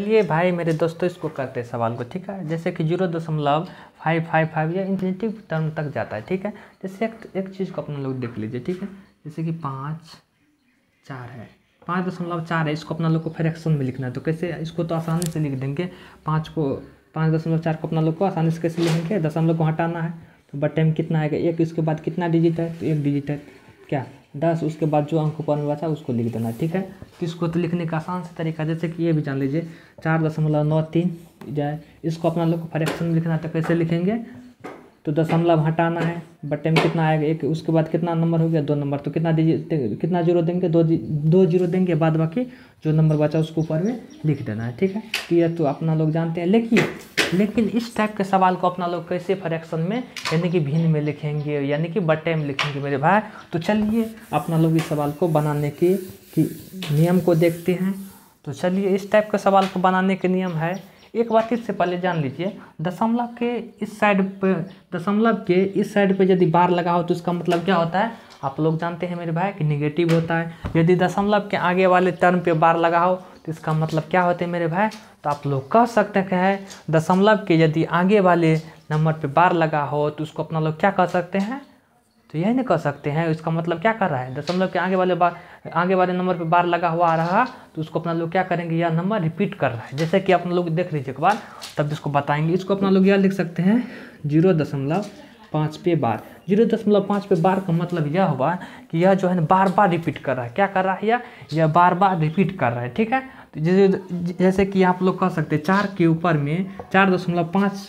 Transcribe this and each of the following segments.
चलिए भाई मेरे दोस्तों इसको करते हैं सवाल को ठीक है जैसे कि जीरो दशमलव फाइव फाइव फाइव या इन्फिनेटिव टर्म तक जाता है ठीक है जैसे एक, एक चीज़ को अपना लोग देख लीजिए ठीक है जैसे कि पाँच चार है पाँच दशमलव चार है इसको अपना लोग को फ्रैक्शन में लिखना है तो कैसे इसको तो आसानी से लिख देंगे पाँच को पाँच दशमलव चार को अपना लोग को आसानी से कैसे लिखेंगे दशमलव को हटाना है तो बटे में कितना आएगा एक इसके बाद कितना डिजिट है तो एक डिजिट है क्या दस उसके बाद जो अंक ऊपर में बचा उसको लिख देना ठीक है तो इसको तो लिखने का आसान सा तरीका जैसे कि ये भी जान लीजिए चार दशमलव नौ तीन जाए इसको अपना लोग फ्रैक्शन में लिखना है तो कैसे लिखेंगे तो दशमलव हटाना है बटे में कितना आएगा एक उसके बाद कितना नंबर हो गया दो नंबर तो कितना दीजिए कितना जीरो देंगे दो दो जीरो देंगे बाद बाकी जो नंबर बचा उसको ऊपर में लिख देना है ठीक है तो ये तो अपना लोग जानते हैं लेकिन लेकिन इस टाइप के सवाल को अपना लोग कैसे फ्रैक्शन में यानी कि भिन्न में लिखेंगे यानी कि बटे में लिखेंगे मेरे भाई तो चलिए अपना लोग इस सवाल को बनाने के कि नियम को देखते हैं तो चलिए इस टाइप के सवाल को बनाने के नियम है एक बात इससे पहले जान लीजिए दशमलव के इस साइड पर दशमलव के इस साइड पर यदि बार लगा हो तो इसका मतलब क्या होता है आप लोग जानते हैं मेरे भाई कि निगेटिव होता है यदि दशमलव के आगे वाले टर्म पे बार लगा हो तो इसका मतलब क्या होता है मेरे भाई तो आप लोग कह सकते हैं दशमलव के यदि आगे वाले नंबर पे बार लगा हो तो उसको अपना लोग क्या कह सकते हैं तो यही नहीं कह सकते हैं इसका मतलब क्या कर रहा है दशमलव के आगे वाले बार आगे वाले नंबर पे बार लगा हुआ आ रहा तो उसको अपना लोग क्या करेंगे यह नंबर रिपीट कर रहा है जैसे कि अपना लोग देख लीजिए एक बार तब इसको बताएंगे इसको अपना लोग यह लिख सकते हैं जीरो दशमलव पाँच पे बार जीरो दशमलव पाँच पे बार का मतलब यह हुआ कि यह जो है ना बार बार रिपीट कर रहा है क्या कर रहा है यह बार बार रिपीट कर रहा है ठीक है तो जैसे जैसे कि आप लोग कह सकते हैं चार के ऊपर में चार दशमलव पाँच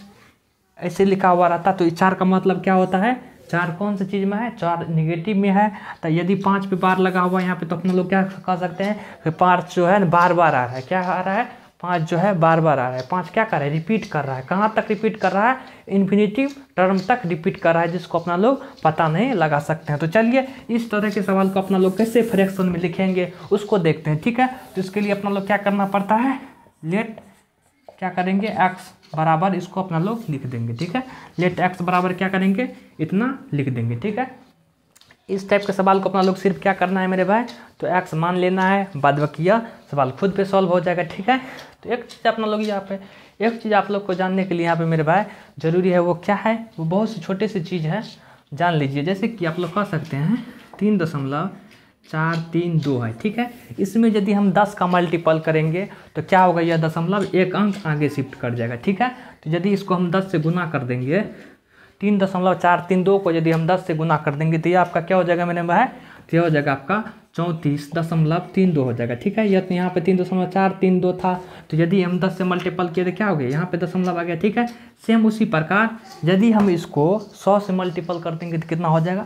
ऐसे लिखा हुआ रहता तो चार का मतलब क्या होता है चार कौन से चीज़ में है चार निगेटिव में है तो यदि पाँच पे बार लगा हुआ है यहाँ पे तो अपने लोग क्या कह सकते हैं कि पाँच जो है ना बार बार आ रहा है क्या आ रहा है पाँच जो है बार बार आ रहा है पाँच क्या कर रहा है रिपीट कर रहा है कहाँ तक रिपीट कर रहा है इन्फिनेटिव टर्म तक रिपीट कर रहा है जिसको अपना लोग पता नहीं लगा सकते हैं तो चलिए इस तरह के सवाल को अपना लोग कैसे फ्रैक्शन में लिखेंगे उसको देखते हैं ठीक है तो इसके लिए अपना लोग क्या करना पड़ता है लेट क्या करेंगे एक्स बराबर इसको अपना लोग लिख देंगे ठीक है लेट एक्स बराबर क्या करेंगे इतना लिख देंगे ठीक है इस टाइप के सवाल को अपना लोग सिर्फ क्या करना है मेरे भाई तो एक्स मान लेना है बाद बकिया सवाल खुद पे सॉल्व हो जाएगा ठीक है तो एक चीज़ अपना लोग यहाँ पे एक चीज़ आप लोग को जानने के लिए यहाँ पे मेरे भाई ज़रूरी है वो क्या है वो बहुत सी छोटे सी चीज़ है जान लीजिए जैसे कि आप लोग कह सकते हैं तीन दशमलव चार तीन दो है ठीक है इसमें यदि हम दस का मल्टीपल करेंगे तो क्या होगा यह दशमलव एक अंक आगे शिफ्ट कर जाएगा ठीक है तो यदि इसको हम दस से गुना कर देंगे तीन दशमलव चार तीन दो को यदि हम दस से गुना कर देंगे तो ये आपका क्या हो जाएगा मेरे भाई तो यह हो जाएगा आपका चौंतीस दशमलव तीन दो हो जाएगा ठीक है यह तो यहाँ पे तीन दशमलव चार तीन दो था तो यदि हम दस से मल्टीपल किए तो क्या हो गया यहाँ पे दशमलव आ गया ठीक है सेम उसी प्रकार यदि हम इसको सौ से मल्टीपल कर देंगे तो कितना हो जाएगा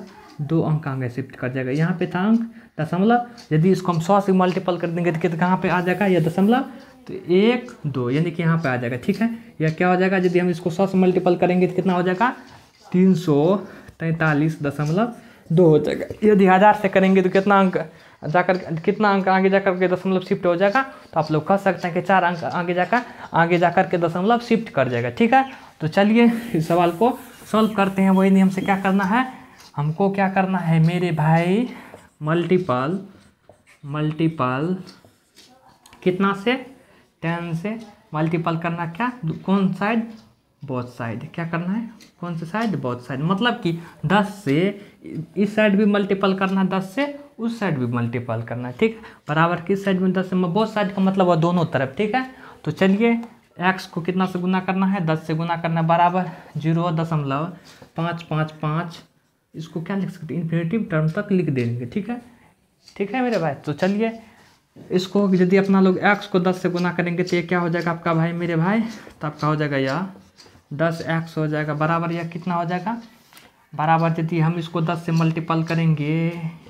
दो अंक आगे शिफ्ट कर जाएगा यहाँ पे था अंक दशमलव यदि इसको हम सौ से मल्टीपल कर देंगे तो कहाँ पर आ जाएगा यह दशमलव तो एक दो यानी कि यहाँ पे आ जाएगा ठीक है यह क्या हो जाएगा यदि हम इसको सौ से मल्टीपल करेंगे तो कितना हो जाएगा तीन सौ तैंतालीस दशमलव दो हो जाएगा यदि हज़ार से करेंगे तो कितना अंक जाकर कितना अंक आगे जाकर के दशमलव शिफ्ट हो जाएगा तो आप लोग कह सकते हैं कि चार अंक आगे जाकर आगे जाकर के दशमलव शिफ्ट कर जाएगा ठीक है तो चलिए इस सवाल को सॉल्व करते हैं वही नियम से क्या करना है हमको क्या करना है मेरे भाई मल्टीपल मल्टीपल कितना से टेन से मल्टीपल करना क्या कौन साइड बोथ साइड क्या करना है कौन सा साइड बोथ साइड मतलब कि 10 से इस साइड भी मल्टीपल करना है 10 से उस साइड भी मल्टीपल करना है ठीक है बराबर किस साइड में 10 से बोथ साइड का मतलब वह दोनों तरफ ठीक है तो चलिए एक्स को कितना से गुना करना है दस से गुना करना है बराबर जीरो दशमलव पाँच पाँच पाँच इसको क्या लिख सकते इन्फिनेटिव टर्म तक लिख देंगे ठीक है ठीक है मेरे भाई तो चलिए इसको यदि अपना लोग एक्स को दस से गुना करेंगे तो ये क्या हो जाएगा आपका भाई मेरे भाई तो आपका हो जाएगा यह दस एक्स हो जाएगा बराबर यह कितना हो जाएगा बराबर यदि हम इसको दस से मल्टीपल करेंगे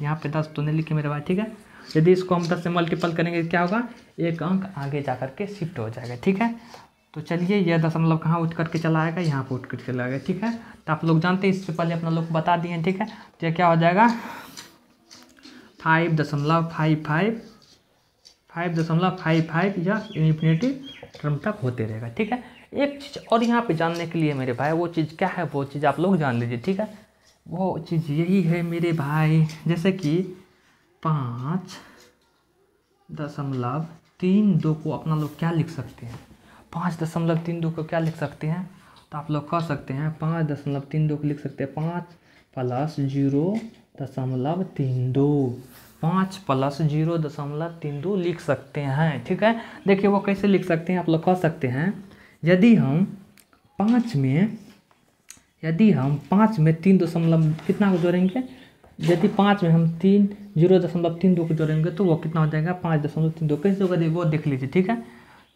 यहाँ पे दस तो नहीं लिखे मेरे भाई ठीक है यदि इसको हम दस से मल्टीपल करेंगे क्या होगा एक अंक आगे जा कर के शिफ्ट हो जाएगा ठीक है तो चलिए यह दशमलव कहाँ उठ करके चला आएगा यहाँ पर उठ करके चला आएगा ठीक है तो आप लोग जानते हैं इससे पहले अपना लोग बता दिए ठीक है तो यह क्या हो जाएगा फाइव दशमलव फाइव फाइव फाइव दशमलव फाइव फाइव या इन्फिनेटिव टर्म तक होते रहेगा ठीक है एक चीज़ और यहाँ पे जानने के लिए मेरे भाई वो चीज़ क्या है वो चीज़ आप लोग जान लीजिए ठीक है वो चीज़ यही है मेरे भाई जैसे कि पाँच दशमलव तीन दो को अपना लोग क्या लिख सकते हैं पाँच दशमलव तीन दो को क्या लिख सकते हैं तो आप लोग कह सकते हैं पाँच दशमलव तीन दो को लिख सकते हैं पाँच प्लस जीरो दशमलव तीन दो पाँच प्लस जीरो दशमलव तीन दो लिख सकते हैं ठीक है देखिए वो कैसे लिख सकते हैं आप लोग कह सकते हैं यदि हम पाँच में यदि हम पाँच में तीन दशमलव कितना को जोड़ेंगे यदि पाँच में हम तीन जीरो दशमलव तीन दो को जोड़ेंगे तो वो कितना हो जाएगा पाँच दशमलव तीन दो कैसे होगा वो देख लीजिए ठीक है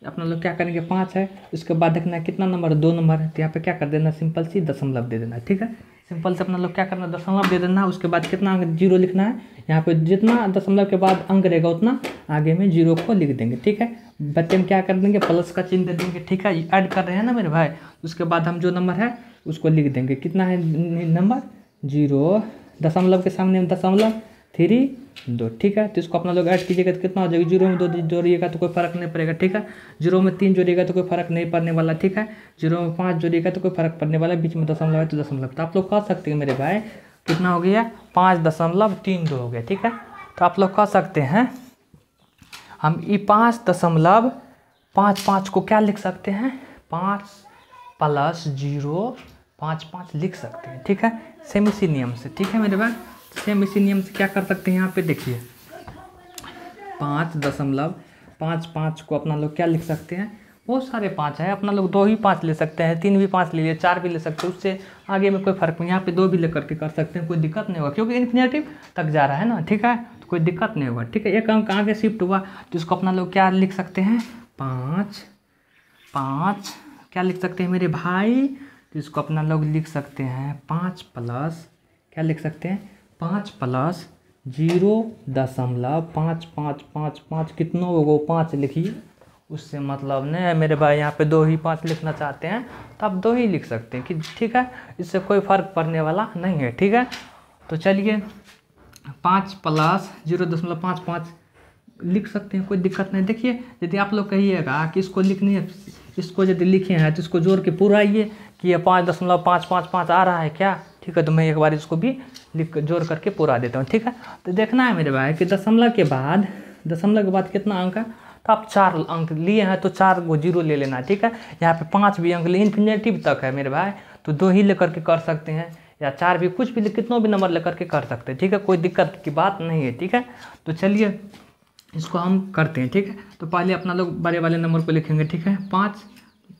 अपना लोग क्या करेंगे पाँच है उसके बाद देखना है कितना नंबर दो नंबर है तो यहाँ पे क्या कर देना सिंपल सी दशमलव दे देना ठीक है सिंपल से अपना लोग क्या करना दशमलव दे देना उसके बाद कितना जीरो लिखना है यहाँ पे जितना दशमलव के बाद अंक रहेगा उतना आगे में जीरो को लिख देंगे ठीक है बच्चे में क्या कर देंगे प्लस का चिन्ह दे देंगे ठीक है ऐड कर रहे हैं ना मेरे भाई उसके बाद हम जो नंबर है उसको लिख देंगे कितना है नंबर जीरो दशमलव के सामने दशमलव थ्री दो ठीक है तो इसको अपना लोग ऐड कीजिएगा तो कितना हो जाएगा जीरो में दो जोड़िएगा तो कोई फर्क नहीं पड़ेगा ठीक है जीरो में तीन जोड़िएगा तो कोई फर्क नहीं पड़ने वाला ठीक है जीरो में पाँच जोड़िएगा तो कोई फर्क पड़ने वाला बीच में दशमलव है तो दशमलव तो आप लोग कह सकते हैं मेरे भाई कितना हो गया पाँच दशमलव तीन दो हो गया ठीक है तो आप लोग कह सकते हैं हम ये पाँच दशमलव पाँच पाँच को क्या लिख सकते हैं पाँच प्लस जीरो पाँच पाँच लिख सकते हैं ठीक है सेम इसी नियम से ठीक है मेरे भाई सेम इसी नियम से क्या कर सकते हैं यहाँ पे देखिए पाँच दशमलव पाँच पाँच को अपना लोग क्या लिख सकते हैं बहुत सारे पाँच हैं अपना लोग दो ही पाँच ले सकते हैं तीन भी पाँच ले लिए चार भी ले सकते हैं उससे आगे में कोई फर्क नहीं यहाँ पे दो भी लेकर के कर सकते हैं कोई दिक्कत नहीं होगा क्योंकि इन्फिनेटिव तक जा रहा है ना ठीक है तो कोई दिक्कत नहीं होगा ठीक है एक अंक आगे शिफ्ट हुआ तो इसको अपना लोग क्या लिख सकते हैं पाँच पाँच क्या लिख सकते हैं मेरे भाई तो इसको अपना लोग लिख सकते हैं पाँच प्लस क्या लिख सकते हैं पाँच प्लस जीरो दशमलव पाँच पाँच पाँच पाँच कितनों को पाँच लिखिए उससे मतलब नहीं है मेरे भाई यहाँ पे दो ही पाँच लिखना चाहते हैं तो आप दो ही लिख सकते हैं कि ठीक है इससे कोई फ़र्क पड़ने वाला नहीं है ठीक है तो चलिए पाँच प्लस जीरो दशमलव पाँच पाँच लिख सकते हैं कोई दिक्कत नहीं देखिए यदि आप लोग कहिएगा कि इसको लिखने इसको यदि लिखे हैं तो इसको जोड़ के पूरा आइए कि ये पाँच दशमलव पाँच पाँच पाँच आ रहा है क्या ठीक है तो मैं एक बार इसको भी लिख जोड़ करके पूरा देता हूँ ठीक है तो देखना है मेरे भाई कि दशमलव के बाद दशमलव के बाद कितना अंक है तो आप चार अंक लिए हैं तो चार को जीरो ले लेना ठीक है यहाँ पे पाँच भी अंक लिए इन्फिनेटिव तक है मेरे भाई तो दो ही लेकर के कर सकते हैं या चार भी कुछ भी कितनों भी नंबर लेकर के कर सकते हैं ठीक है कोई दिक्कत की बात नहीं है ठीक है तो चलिए इसको हम करते हैं ठीक है तो पहले अपना लोग बड़े वाले नंबर को लिखेंगे ठीक है पाँच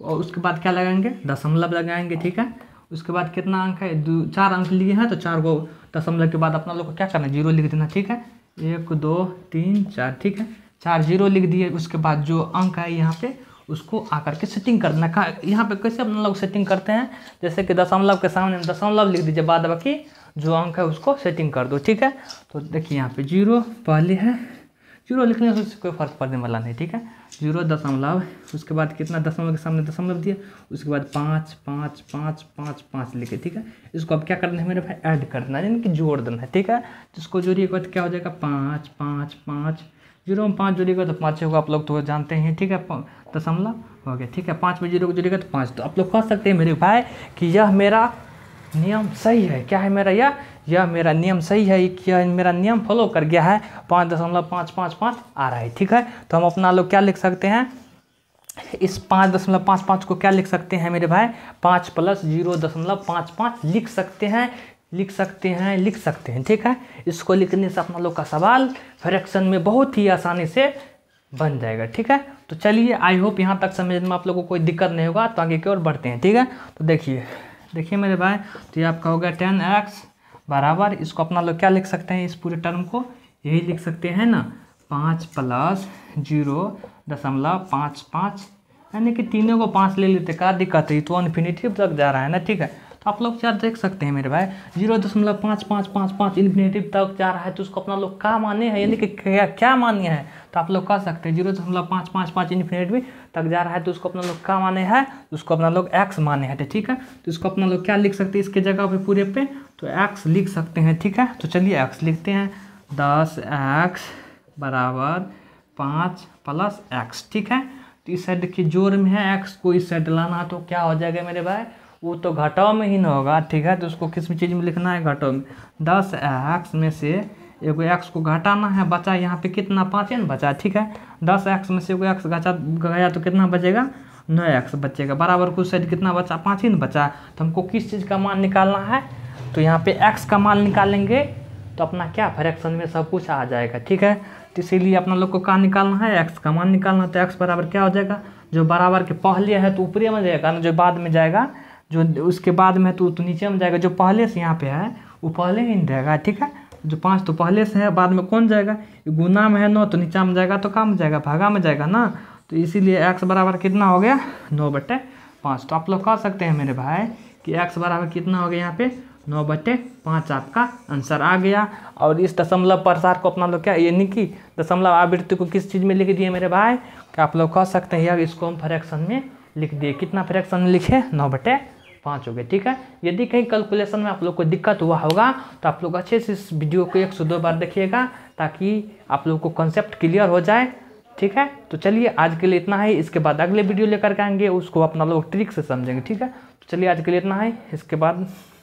और उसके बाद क्या लगाएंगे दशमलव लगाएंगे ठीक है उसके बाद कितना अंक है दो चार अंक लिए हैं तो चार को दशमलव के बाद अपना लोग को क्या करना जीरो लिख देना ठीक है एक दो तीन चार ठीक है चार जीरो लिख दिए उसके बाद जो अंक है यहाँ पे उसको आकर के सेटिंग कर देना यहाँ पे कैसे अपना लोग सेटिंग करते हैं जैसे कि दशमलव के सामने दशमलव लिख दीजिए बाद बाकी जो अंक है उसको सेटिंग कर दो ठीक है तो देखिए यहाँ पे जीरो पहले है जीरो लिखने से कोई फर्क पड़ने वाला नहीं ठीक है जीरो दशमलव उसके बाद कितना दशमलव के सामने दशमलव दिया उसके बाद पाँच पाँच पाँच पाँच पाँच लिखे ठीक है इसको अब क्या करना है मेरे भाई ऐड करना है यानी कि जोड़ देना है ठीक है जिसको जोड़िए बाद तो क्या हो जाएगा पाँच पाँच पाँच जीरो में पाँच जोड़िएगा तो पाँच होगा आप लोग तो जानते हैं ठीक है दशमलव हो गया ठीक है पाँच में जीरो को जोड़िएगा तो पाँच तो आप लोग कह सकते हैं मेरे भाई कि यह मेरा नियम सही है क्या है मेरा यह यह मेरा नियम सही है यह मेरा नियम फॉलो कर गया है पाँच दशमलव पाँच पाँच पाँच आ रहा है ठीक है तो हम अपना लोग क्या लिख सकते हैं इस पाँच दशमलव पाँच पाँच को क्या लिख सकते हैं मेरे भाई पाँच प्लस जीरो दशमलव पाँच पाँच लिख सकते हैं लिख सकते हैं लिख सकते हैं ठीक है इसको लिखने से अपना लोग का सवाल फ्रैक्शन में बहुत ही आसानी से बन जाएगा ठीक है तो चलिए आई होप यहाँ तक समझने में आप लोगों को कोई दिक्कत नहीं होगा तो आगे की ओर बढ़ते हैं ठीक है तो देखिए देखिए मेरे भाई तो ये आपका हो गया टेन एक्स बराबर इसको अपना लोग क्या लिख सकते हैं इस पूरे टर्म को यही लिख सकते हैं ना पाँच प्लस जीरो दशमलव पाँच पाँच यानी कि तीनों को पाँच ले लेते क्या दिक्कत है तो अनफिनिटिव तक जा रहा है ना ठीक है आप लोग चार्ट देख सकते हैं मेरे भाई जीरो दशमलव पाँच पाँच पाँच पाँच इन्फिनेटिव तक जा रहा है तो उसको अपना लोग क्या मान्य है यानी कि क्या क्या मान्य है तो आप लोग कह सकते हैं जीरो दशमलव पाँच पाँच पाँच इन्फिनेटिव तक जा रहा है तो उसको अपना लोग क्या मान्य है तो उसको अपना लोग एक्स मान्य है तो ठीक है तो इसको अपना लोग क्या लिख सकते हैं इसके जगह पर पूरे पे तो एक्स लिख सकते हैं ठीक है तो चलिए एक्स लिखते हैं दस एक्स बराबर पाँच प्लस एक्स ठीक है तो इस साइड देखिए जोर में है एक्स को इस साइड लाना तो क्या हो जाएगा मेरे भाई वो तो घटाव में ही ना होगा ठीक है तो उसको किस चीज़ में लिखना है घटाव में दस एक्स में से एगो एक्स को घटाना है बचा यहाँ पे कितना पाँच एन बचा ठीक है दस एक्स में से एगो एक्स घटा गया तो कितना बचेगा नौ एक्स बचेगा बराबर कुछ साइड कितना बचा पाँच ही बचा तो हमको किस चीज़ का मान निकालना है तो यहाँ पे एक्स का मान निकालेंगे तो अपना क्या फ्रैक्शन में सब कुछ आ जाएगा ठीक है तो इसीलिए अपना लोग को कहाँ निकालना है एक्स का मान निकालना है तो एक्स बराबर क्या हो जाएगा जो बराबर के पहले है तो ऊपरे में जाएगा ना जो बाद में जाएगा जो उसके बाद में तो तो नीचे में जाएगा जो पहले से यहाँ पे है वो पहले ही जाएगा ठीक है जो पाँच तो पहले से है बाद में कौन जाएगा गुना में है नौ तो नीचा में जाएगा तो कहाँ में जाएगा भागा में जाएगा ना तो इसीलिए एक्स बराबर कितना हो गया नौ बटे पाँच तो आप लोग कह सकते हैं मेरे भाई कि एक्स बराबर कितना हो गया यहाँ पे नौ बटे पाँच आपका आंसर आ गया और इस दशमलव प्रसार को अपना लोग क्या यानी कि दशमलव आवृत्ति को किस चीज़ में लिख दिए मेरे भाई कि आप लोग कह सकते हैं यार इसको हम फ्रैक्शन में लिख दिए कितना फ्रैक्शन में लिखे नौ बटे पाँच हो गए ठीक है यदि कहीं कैलकुलेशन में आप लोग को दिक्कत हुआ होगा तो आप लोग अच्छे से इस वीडियो को एक से दो बार देखिएगा ताकि आप लोग को कॉन्सेप्ट क्लियर हो जाए ठीक है तो चलिए आज के लिए इतना है इसके बाद अगले वीडियो लेकर के आएंगे उसको अपना लोग ट्रिक से समझेंगे ठीक है तो चलिए आज के लिए इतना है इसके बाद